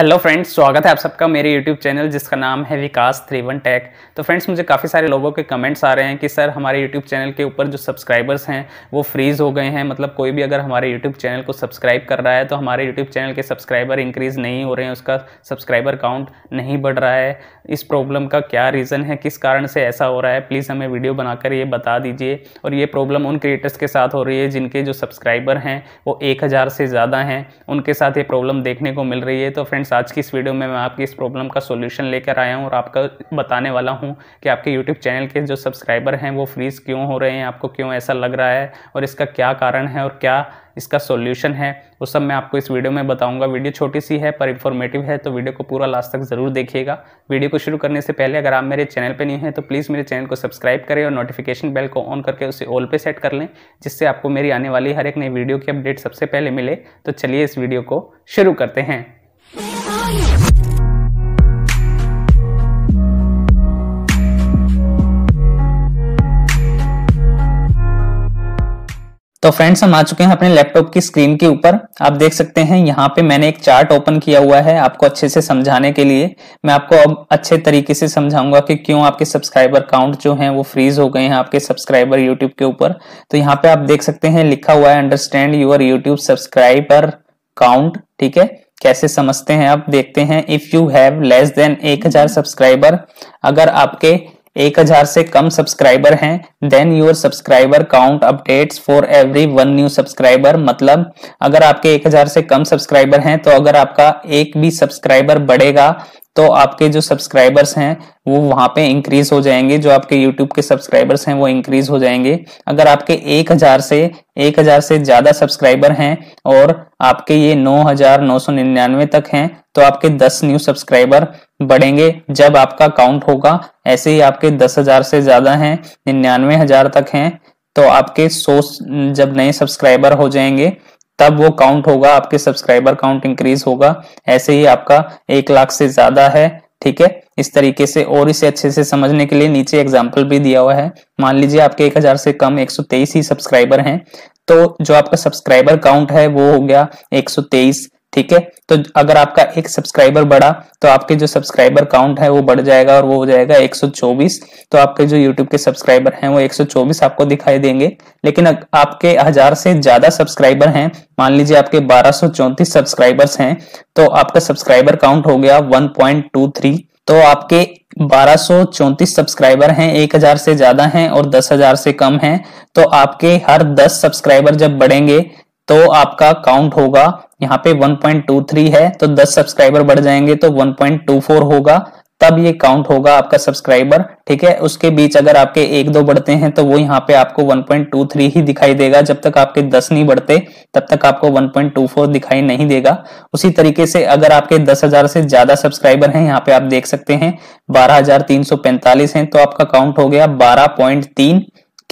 hello friends स्वागत है आप सबका मेरे यूट्यूब चैनल जिसका नाम है विकास थ्री वन टेक तो फ्रेंड्स मुझे काफ़ी सारे लोगों के कमेंट्स आ रहे हैं कि सर हमारे यूट्यूब चैनल के ऊपर जो सब्सक्राइबर्स हैं वो फ्रीज़ हो गए हैं मतलब कोई भी अगर हमारे यूट्यूब चैनल को सब्सक्राइब कर रहा है तो हमारे यूट्यूब चैनल के सब्सक्राइबर इंक्रीज़ नहीं हो रहे हैं उसका सब्सक्राइबर काउंट नहीं बढ़ रहा है इस प्रॉब्लम का क्या रीज़न है किस कारण से ऐसा हो रहा है प्लीज़ हमें वीडियो बनाकर ये बता दीजिए और ये प्रॉब्लम उन क्रिएटर्स के साथ हो रही है जिनके जो सब्सक्राइबर हैं वो एक से ज़्यादा हैं उनके साथ ये प्रॉब्लम देखने को मिल रही है तो फ्रेंड्स फ्रेंड्स आज की इस वीडियो में मैं आपकी इस प्रॉब्लम का सोल्यूशन लेकर आया हूँ और आपका बताने वाला हूँ कि आपके यूट्यूब चैनल के जो सब्सक्राइबर हैं वो फ्रीज़ क्यों हो रहे हैं आपको क्यों ऐसा लग रहा है और इसका क्या कारण है और क्या इसका सोल्यूशन है वो सब मैं आपको इस वीडियो में बताऊंगा वीडियो छोटी सी है पर इन्फॉर्मेटिव है तो वीडियो को पूरा लास्ट तक ज़रूर देखिएगा वीडियो को शुरू करने से पहले अगर आप मेरे चैनल पर नहीं हैं तो प्लीज़ मेरे चैनल को सब्सक्राइब करें और नोटिफिकेशन बेल को ऑन करके उसे ऑल पे सेट कर लें जिससे आपको मेरी आने वाली हर एक नई वीडियो की अपडेट सबसे पहले मिले तो चलिए इस वीडियो को शुरू करते हैं फ्रेंड्स तो हम आ चुके हैं अपने लैपटॉप की स्क्रीन के ऊपर आप देख सकते हैं यहाँ पे मैंने एक चार्ट ओपन किया हुआ है आपको अच्छे से समझाने के लिए मैं आपको अब अच्छे तरीके से समझाऊंगा कि क्यों आपके सब्सक्राइबर काउंट जो हैं वो फ्रीज हो गए हैं आपके सब्सक्राइबर यूट्यूब के ऊपर तो यहाँ पे आप देख सकते हैं लिखा हुआ है understand your YouTube subscriber count ठीक है कैसे समझते हैं आप देखते हैं if you have less than एक हजार सब्सक्राइबर अगर आपके एक हजार से कम सब्सक्राइबर हैं then your subscriber count updates for every one new subscriber मतलब अगर आपके एक हजार से कम सब्सक्राइबर हैं तो अगर आपका एक भी सब्सक्राइबर बढ़ेगा तो आपके जो सब्सक्राइबर्स हैं वो वहां पे इंक्रीज हो जाएंगे जो आपके यूट्यूब के सब्सक्राइबर्स हैं वो इंक्रीज हो जाएंगे अगर आपके एक हजार से एक हजार से ज्यादा सब्सक्राइबर हैं और आपके ये नौ हजार नौ सौ निन्यानवे तक हैं तो आपके दस न्यू सब्सक्राइबर बढ़ेंगे जब आपका काउंट होगा ऐसे ही आपके दस हजार से ज्यादा हैं निन्यानवे हजार तक हैं तो आपके सो जब नए सब्सक्राइबर हो जाएंगे तब वो काउंट होगा आपके सब्सक्राइबर काउंट इंक्रीज होगा ऐसे ही आपका एक लाख से ज्यादा है ठीक है इस तरीके से और इसे अच्छे से समझने के लिए नीचे एग्जाम्पल भी दिया हुआ है मान लीजिए आपके एक हजार से कम एक ही सब्सक्राइबर है तो जो आपका सब्सक्राइबर काउंट है वो हो गया एक ठीक है तो अगर आपका एक सब्सक्राइबर बढ़ा तो आपके जो सब्सक्राइबर काउंट है वो बढ़ जाएगा और वो हो जाएगा 124 तो आपके जो यूट्यूब के सब्सक्राइबर हैं वो 124 आपको दिखाई देंगे लेकिन आपके हजार से ज्यादा सब्सक्राइबर हैं मान लीजिए आपके बारह सब्सक्राइबर्स हैं तो आपका सब्सक्राइबर काउंट हो गया वन तो आपके बारह सब्सक्राइबर हैं एक से ज्यादा हैं और दस से कम हैं तो आपके हर दस सब्सक्राइबर जब बढ़ेंगे तो आपका काउंट होगा यहाँ पे 1.23 है तो 10 सब्सक्राइबर बढ़ जाएंगे तो 1.24 होगा तब ये काउंट होगा आपका सब्सक्राइबर ठीक है उसके बीच अगर आपके एक दो बढ़ते हैं तो वो यहाँ पे आपको 1.23 ही दिखाई देगा जब तक आपके 10 नहीं बढ़ते तब तक आपको 1.24 दिखाई नहीं देगा उसी तरीके से अगर आपके 10,000 से ज्यादा सब्सक्राइबर हैं यहाँ पे आप देख सकते हैं 12,345 हैं तो आपका काउंट हो गया बारह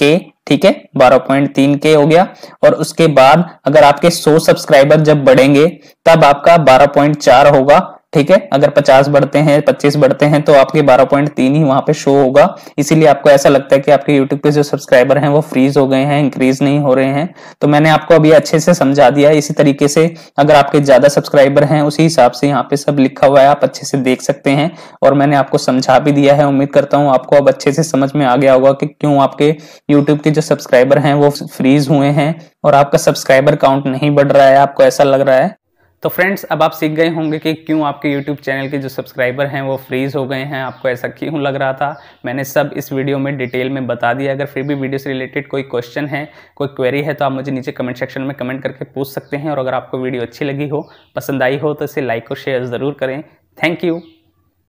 के ठीक है 12.3 के हो गया और उसके बाद अगर आपके 100 सब्सक्राइबर जब बढ़ेंगे तब आपका 12.4 होगा ठीक है अगर 50 बढ़ते हैं 25 बढ़ते हैं तो आपके 12.3 ही वहां पे शो होगा इसीलिए आपको ऐसा लगता है कि आपके YouTube पे जो सब्सक्राइबर हैं वो फ्रीज हो गए हैं इंक्रीज नहीं हो रहे हैं तो मैंने आपको अभी अच्छे से समझा दिया इसी तरीके से अगर आपके ज्यादा सब्सक्राइबर हैं उसी हिसाब से यहाँ पे सब लिखा हुआ है आप अच्छे से देख सकते हैं और मैंने आपको समझा भी दिया है उम्मीद करता हूँ आपको अब अच्छे से समझ में आ गया होगा कि क्यों आपके यूट्यूब के जो सब्सक्राइबर हैं वो फ्रीज हुए हैं और आपका सब्सक्राइबर काउंट नहीं बढ़ रहा है आपको ऐसा लग रहा है तो फ्रेंड्स अब आप सीख गए होंगे कि क्यों आपके YouTube चैनल के जो सब्सक्राइबर हैं वो फ्रीज़ हो गए हैं आपको ऐसा क्यों लग रहा था मैंने सब इस वीडियो में डिटेल में बता दिया अगर फिर भी वीडियो से रिलेटेड कोई क्वेश्चन है कोई क्वेरी है तो आप मुझे नीचे कमेंट सेक्शन में कमेंट करके पूछ सकते हैं और अगर आपको वीडियो अच्छी लगी हो पसंद आई हो तो इसे लाइक और शेयर ज़रूर करें थैंक यू